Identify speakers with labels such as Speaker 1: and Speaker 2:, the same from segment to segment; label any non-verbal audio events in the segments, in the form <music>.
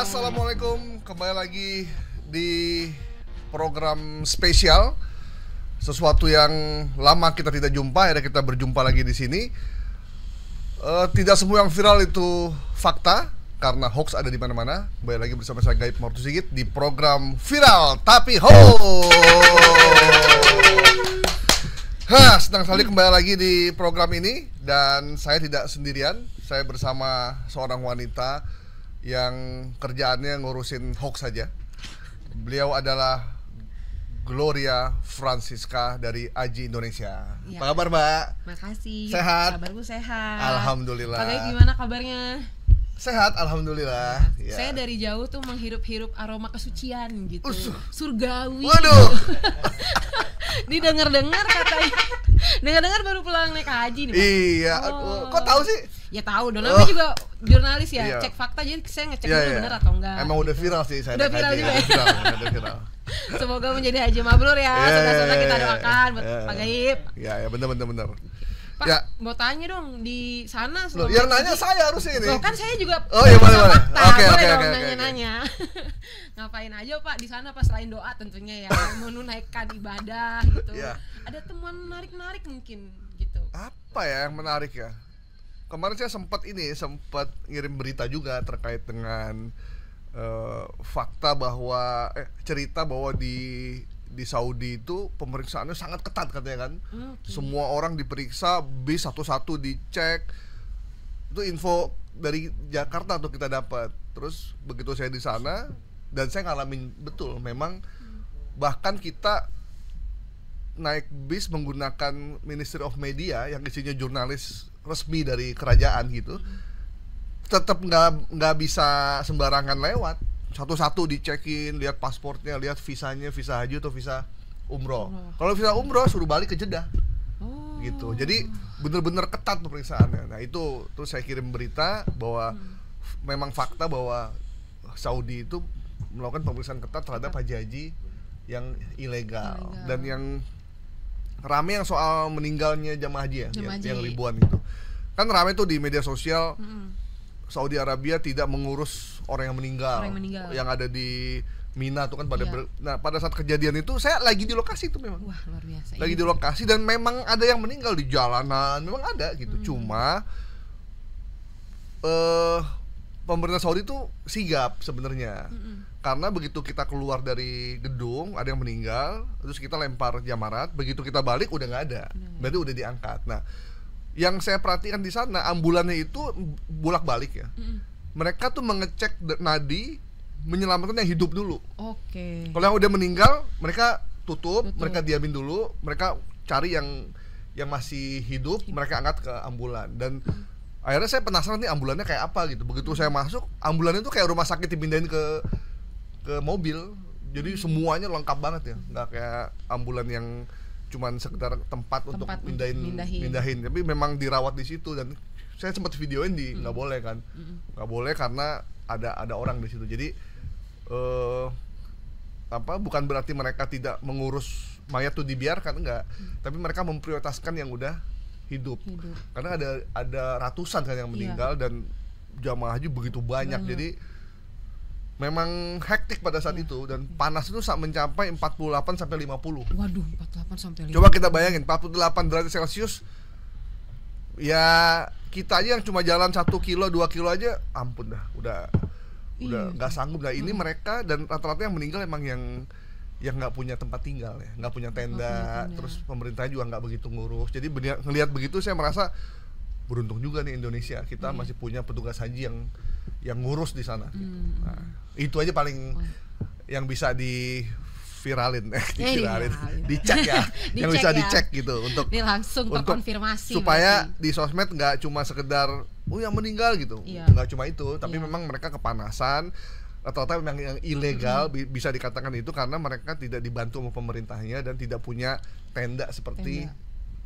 Speaker 1: Assalamualaikum, kembali lagi di program spesial sesuatu yang lama kita tidak jumpa, akhirnya kita berjumpa lagi di sini. Uh, tidak semua yang viral itu fakta, karena hoax ada di mana-mana. Kembali lagi bersama saya Gaib Mortu Sigit di program viral tapi hoax. Hah, senang sekali kembali lagi di program ini dan saya tidak sendirian. Saya bersama seorang wanita yang kerjaannya ngurusin hoax saja. Beliau adalah Gloria Francisca dari Aji Indonesia. Ya. Apa kabar Mbak? Makasih. Sehat.
Speaker 2: Kabarku sehat. Alhamdulillah. Bagaimana gimana kabarnya?
Speaker 1: Sehat, alhamdulillah. Ya. Ya. Saya
Speaker 2: dari jauh tuh menghirup-hirup aroma kesucian gitu, Usuh. surgawi. Waduh. <laughs> Didengar-dengar katanya, dengar-dengar baru pulang naik haji nih. Pak. Iya. Oh. Kok tahu sih? ya tahu dong namanya oh. juga jurnalis ya yeah. cek fakta jadi saya ngecek yeah, yeah. benar atau enggak emang
Speaker 1: udah viral sih saya udah viral ya. juga ya.
Speaker 2: <laughs> semoga menjadi haji mabrur ya yeah, semoga yeah, yeah, kita iya, iya. doakan buat yeah, Pak Gaib
Speaker 1: ya ya benar benar benar
Speaker 2: Pak, ya. mau tanya dong di sana Loh, yang nanya saya harus ini. Loh, kan saya juga Oh iya boleh
Speaker 1: boleh. Oke oke oke nanya-nanya.
Speaker 2: <laughs> Ngapain aja Pak di sana pas lain doa tentunya ya, <laughs> menunaikan ibadah gitu. Ya. Ada temuan menarik-menarik mungkin gitu.
Speaker 1: Apa ya yang menarik ya? kemarin saya sempat ini sempat ngirim berita juga terkait dengan uh, fakta bahwa eh, cerita bahwa di di Saudi itu pemeriksaannya sangat ketat katanya kan. Okay. Semua orang diperiksa, bis satu-satu dicek. Itu info dari Jakarta tuh kita dapat. Terus begitu saya di sana dan saya ngalamin betul memang bahkan kita naik bis menggunakan Ministry of Media yang isinya jurnalis resmi dari kerajaan gitu tetap nggak nggak bisa sembarangan lewat satu-satu dicekin lihat pasportnya lihat visanya visa haji atau visa umroh kalau visa umroh suruh balik ke Jeddah oh. gitu jadi bener-bener ketat pemeriksaannya nah itu terus saya kirim berita bahwa hmm. memang fakta bahwa Saudi itu melakukan pemeriksaan ketat terhadap haji-haji yang ilegal, ilegal. dan yang rame yang soal meninggalnya jamaah haji ya, haji. yang ribuan itu. Kan rame tuh di media sosial hmm. Saudi Arabia tidak mengurus orang yang meninggal, orang yang, meninggal. yang ada di Mina tuh kan pada iya. ber, nah pada saat kejadian itu saya lagi di lokasi itu memang. Wah, luar biasa. Lagi iya. di lokasi dan memang ada yang meninggal di jalanan, memang ada gitu. Hmm. Cuma eh uh, pemerintah Saudi tuh sigap sebenarnya. Hmm karena begitu kita keluar dari gedung ada yang meninggal terus kita lempar jamarat begitu kita balik udah nggak ada hmm. berarti udah diangkat nah yang saya perhatikan di sana ambulannya itu bolak balik ya hmm. mereka tuh mengecek nadi menyelamatkan yang hidup dulu oke okay. kalau yang udah meninggal mereka tutup, tutup mereka diamin dulu mereka cari yang yang masih hidup, mereka angkat ke ambulan dan hmm. akhirnya saya penasaran nih ambulannya kayak apa gitu begitu saya masuk ambulannya tuh kayak rumah sakit dipindahin ke ke mobil jadi hmm. semuanya lengkap banget ya nggak kayak ambulan yang cuman sekedar tempat, tempat untuk pindahin, pindahin pindahin tapi memang dirawat di situ dan saya sempat videoin di hmm. nggak hmm. boleh kan hmm. nggak hmm. boleh karena ada ada orang di situ jadi uh, apa bukan berarti mereka tidak mengurus mayat tuh dibiarkan enggak hmm. tapi mereka memprioritaskan yang udah hidup, hidup. karena ada ada ratusan kan yang iya. meninggal iya. dan jamaah haji begitu banyak, banyak. jadi memang hektik pada saat ya. itu dan panas itu sampai mencapai 48 sampai 50. Waduh, 48 sampai 50. Coba kita bayangin 48 derajat Celcius ya kita aja yang cuma jalan 1 kilo, 2 kilo aja ampun dah, udah udah iya. nggak sanggup dah. Ini hmm. mereka dan rata-rata yang meninggal emang yang yang nggak punya tempat tinggal ya, nggak punya tenda, gak punya terus pemerintah juga nggak begitu ngurus. Jadi melihat begitu saya merasa beruntung juga nih Indonesia kita hmm. masih punya petugas haji yang yang ngurus di sana. Gitu. Hmm. Nah, itu aja paling oh. yang bisa di viralin <laughs> eh viralin, eh, di dicek ya di <laughs> yang bisa ya. dicek gitu untuk Ini langsung terkonfirmasi supaya di sosmed nggak cuma sekedar oh yang meninggal gitu iya. nggak cuma itu tapi iya. memang mereka kepanasan atau tapi memang yang ilegal mm -hmm. bisa dikatakan itu karena mereka tidak dibantu sama pemerintahnya dan tidak punya tenda seperti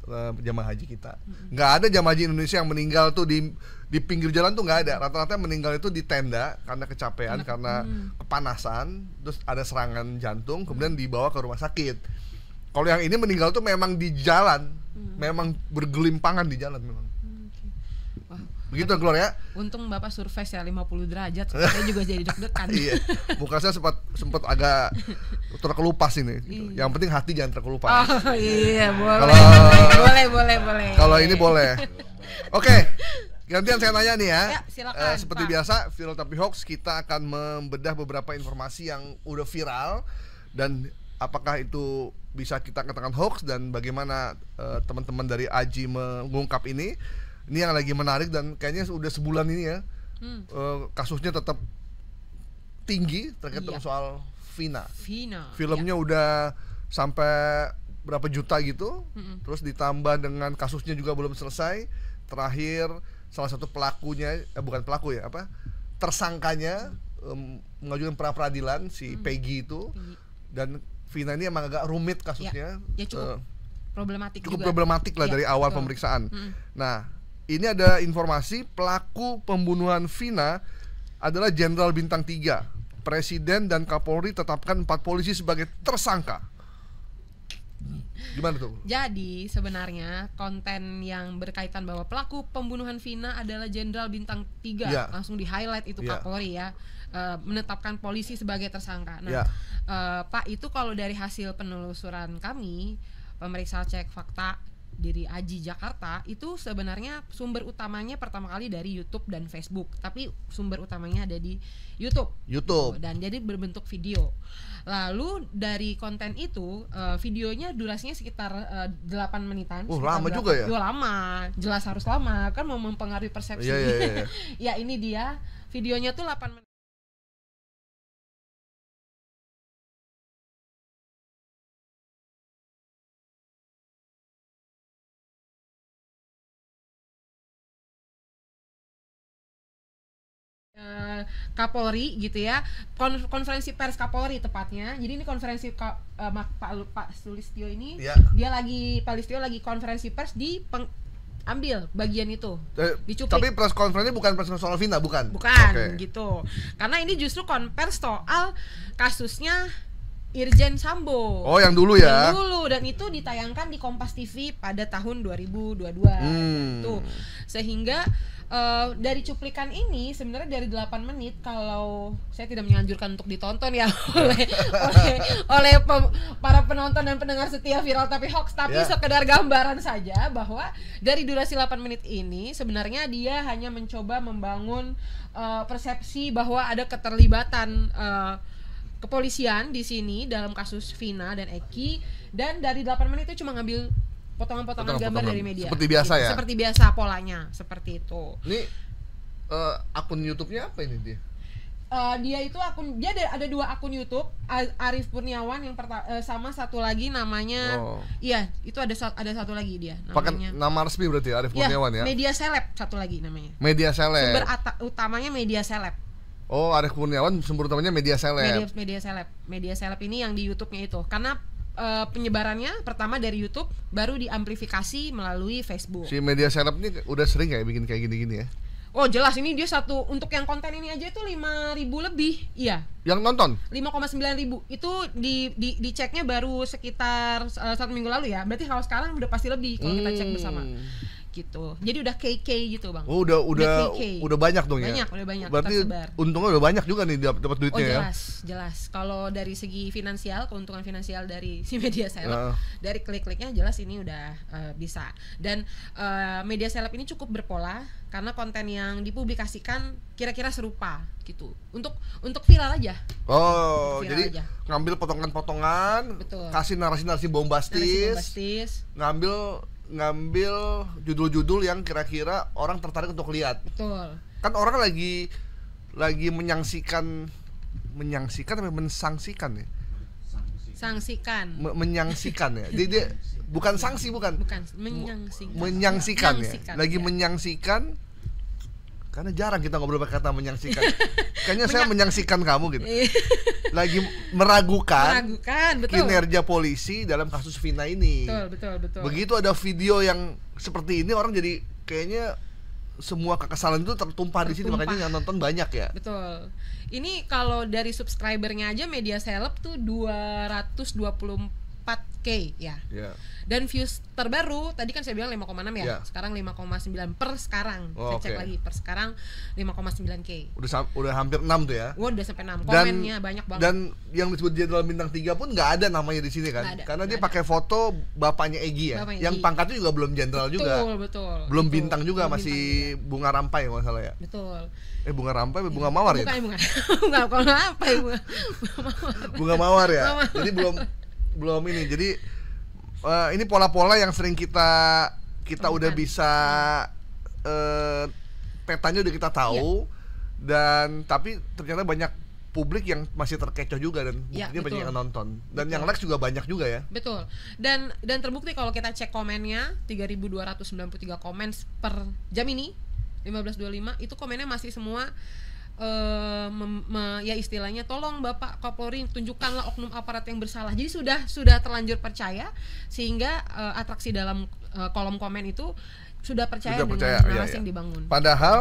Speaker 1: Eh, jamaah haji kita. Nggak ada jamaah haji Indonesia yang meninggal tuh di di pinggir jalan tuh nggak ada. Rata-rata meninggal itu di tenda karena kecapean, Enak. karena hmm. kepanasan, terus ada serangan jantung, hmm. kemudian dibawa ke rumah sakit. Kalau yang ini meninggal tuh memang di jalan, hmm. memang bergelimpangan di jalan memang.
Speaker 2: Begitu keluar ya. Untung Bapak survei ya 50 derajat, saya juga jadi deg-degan. <laughs> iya.
Speaker 1: Muka saya sempat sempat agak terkelupas ini. iya. Yang penting hati jangan terkelupas. Oh iya, boleh. Kalau, boleh,
Speaker 2: boleh, boleh. Kalau ini boleh.
Speaker 1: Oke. Okay. Gantian saya nanya nih ya. ya silakan, uh, seperti Pak. biasa, viral tapi hoax kita akan membedah beberapa informasi yang udah viral dan apakah itu bisa kita katakan hoax dan bagaimana uh, teman-teman dari Aji mengungkap ini ini yang lagi menarik dan kayaknya sudah sebulan ini ya hmm. uh, kasusnya tetap tinggi terkait iya. soal Vina. Vina. Filmnya iya. udah sampai berapa juta gitu, mm terus ditambah dengan kasusnya juga belum selesai. Terakhir salah satu pelakunya, eh, bukan pelaku ya apa, tersangkanya um, mengajukan pra peradilan si mm. Peggy itu Peggy. dan Vina ini emang agak rumit kasusnya. Ya, ya cukup. Uh,
Speaker 2: problematik cukup juga. problematik lah ya, dari awal betul. pemeriksaan. Mm.
Speaker 1: Nah, ini ada informasi pelaku pembunuhan Vina adalah jenderal bintang 3. Presiden dan Kapolri tetapkan empat polisi sebagai tersangka. Gimana tuh?
Speaker 2: Jadi sebenarnya konten yang berkaitan bahwa pelaku pembunuhan Vina adalah jenderal bintang 3 ya. langsung di highlight itu Kapolri ya, ya. Eh, menetapkan polisi sebagai tersangka. Nah, ya. Eh, Pak itu kalau dari hasil penelusuran kami pemeriksa cek fakta dari Aji Jakarta itu sebenarnya sumber utamanya pertama kali dari YouTube dan Facebook, tapi sumber utamanya ada di YouTube. YouTube. Dan jadi berbentuk video. Lalu dari konten itu eh, videonya durasinya sekitar uh, eh, 8 menitan. Uh, lama juga ya? Yo, lama. Jelas harus lama
Speaker 1: kan mau mempengaruhi persepsi. yeah, yeah, yeah, yeah. ya ini dia videonya tuh 8 menit Kapolri gitu
Speaker 2: ya konferensi pers Kapolri tepatnya jadi ini konferensi uh, Pak, Pak Sulistio ini ya. dia lagi Pak Listio lagi konferensi pers di peng ambil bagian itu
Speaker 1: eh, Tapi press conference bukan press soal Vina, bukan. Bukan okay.
Speaker 2: gitu. Karena ini justru konvers soal kasusnya Irjen Sambo. Oh, yang dulu ya. Yang dulu dan itu ditayangkan di Kompas TV pada tahun 2022. Hmm. Sehingga Uh, dari cuplikan ini sebenarnya dari 8 menit kalau saya tidak menganjurkan untuk ditonton ya <laughs> oleh oleh oleh pem, para penonton dan pendengar setia viral tapi hoax tapi yeah. sekedar gambaran saja bahwa dari durasi 8 menit ini sebenarnya dia hanya mencoba membangun uh, persepsi bahwa ada keterlibatan uh, kepolisian di sini dalam kasus Vina dan Eki dan dari 8 menit itu cuma ngambil potongan-potongan gambar potongan. dari media. Seperti biasa ya. Seperti biasa polanya,
Speaker 1: seperti itu. Ini uh, akun YouTube-nya apa ini dia?
Speaker 2: Uh, dia itu akun dia ada, ada dua akun YouTube Arif Purniawan yang pertama eh, sama satu lagi namanya oh. iya itu ada ada satu lagi dia namanya Pakan
Speaker 1: nama resmi berarti ya, Arif Purniawan iya, ya, ya media
Speaker 2: seleb satu lagi namanya
Speaker 1: media seleb sumber
Speaker 2: utamanya media seleb
Speaker 1: Oh, Arif Kurniawan sumber utamanya media seleb. Media,
Speaker 2: media seleb. Media seleb ini yang di YouTube-nya itu. Karena e, penyebarannya pertama dari YouTube, baru diamplifikasi melalui Facebook. Si
Speaker 1: media seleb ini udah sering kayak ya bikin kayak gini-gini ya?
Speaker 2: Oh jelas ini dia satu untuk yang konten ini aja itu lima ribu lebih, iya. Yang nonton? 5,9 ribu itu di, di di ceknya baru sekitar uh, satu minggu lalu ya. Berarti kalau sekarang udah pasti lebih kalau hmm. kita cek hmm. bersama gitu. Jadi udah KK gitu, Bang. Oh, udah udah udah, KK. udah banyak dong ya. Banyak, udah banyak. Berarti tersebar.
Speaker 1: untungnya udah banyak juga nih dapat duitnya oh, ya? jelas,
Speaker 2: ya. jelas. Kalau dari segi finansial, keuntungan finansial dari <laughs> si media seleb, uh. dari klik-kliknya jelas ini udah uh, bisa. Dan uh, media seleb ini cukup berpola karena konten yang dipublikasikan kira-kira serupa gitu. Untuk untuk viral aja.
Speaker 1: Oh, viral jadi aja. ngambil potongan-potongan, kasih narasi-narasi bombastis, narasi bombastis, ngambil ngambil judul-judul yang kira-kira orang tertarik untuk lihat. Betul. Kan orang lagi lagi menyangsikan menyangsikan atau ya? mensangsikan ya?
Speaker 2: Sangsikan. Me
Speaker 1: menyangsikan ya. Jadi dia <laughs> bukan sanksi bukan. Bukan menyangsikan. Menyangsikan, ya. Lagi iya. menyangsikan karena jarang kita ngobrol pakai kata menyaksikan. <laughs> Kayaknya saya menyaksikan kamu gitu. Iya. <laughs> Lagi meragukan,
Speaker 2: meragukan betul. kinerja
Speaker 1: polisi dalam kasus Vina ini. Betul,
Speaker 2: betul, betul. Begitu
Speaker 1: ada video yang seperti ini orang jadi kayaknya semua kekesalan itu tertumpah, tertumpah. di sini makanya yang nonton banyak ya.
Speaker 2: Betul. Ini kalau dari subscribernya aja media seleb tuh 224 K ya. Yeah. Dan views terbaru tadi kan saya bilang 5,6 ya. Yeah. Sekarang 5,9 per sekarang. Oh, saya cek okay. lagi per sekarang 5,9 K.
Speaker 1: Udah udah hampir 6 tuh ya.
Speaker 2: Wah, udah sampai 6. Komennya dan, banyak banget. Dan
Speaker 1: yang disebut jadwal bintang 3 pun nggak ada namanya di sini kan. ada, Karena dia pakai foto bapaknya Egi ya. Bapaknya yang Egy. pangkatnya juga belum jenderal juga. Betul, betul. Belum betul, bintang juga belum masih bintang bunga juga. rampai kalau salah ya. Betul. Eh bunga rampai ya. bunga mawar Bukan, ya?
Speaker 2: Bukan bunga. <laughs> bunga
Speaker 1: kalau apa ya?
Speaker 2: <laughs> Bunga mawar.
Speaker 1: bunga mawar ya. Mawar. Jadi belum belum ini jadi uh, ini pola-pola yang sering kita kita udah bisa uh, eh, petanya udah kita tahu iya. dan tapi ternyata banyak publik yang masih terkecoh juga dan buktinya ya, banyak yang nonton dan betul. yang likes juga banyak juga ya
Speaker 2: betul dan dan terbukti kalau kita cek komennya 3293 komen per jam ini 1525 itu komennya masih semua uh, ya istilahnya tolong Bapak Kapolri tunjukkanlah oknum aparat yang bersalah. Jadi sudah sudah terlanjur percaya sehingga uh, atraksi dalam uh, kolom komen itu sudah percaya sudah dengan narasi iya, yang iya. dibangun.
Speaker 1: Padahal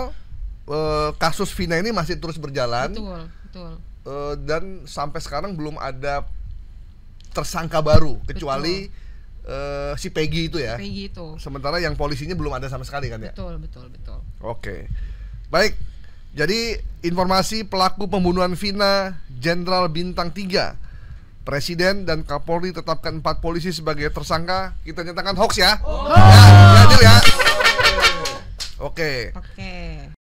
Speaker 1: uh, kasus Vina ini masih terus berjalan.
Speaker 2: Betul, betul.
Speaker 1: Uh, dan sampai sekarang belum ada tersangka baru kecuali Uh, si Peggy itu ya. Peggy itu. Sementara yang polisinya belum ada sama sekali kan ya. Betul, betul, betul. Oke. Okay. Baik, jadi informasi pelaku pembunuhan Vina, Jenderal Bintang 3 Presiden dan Kapolri tetapkan empat polisi sebagai tersangka. Kita nyatakan hoax ya. Oh. Ya, ya, ya. <laughs> Oke. Okay. Oke. Okay.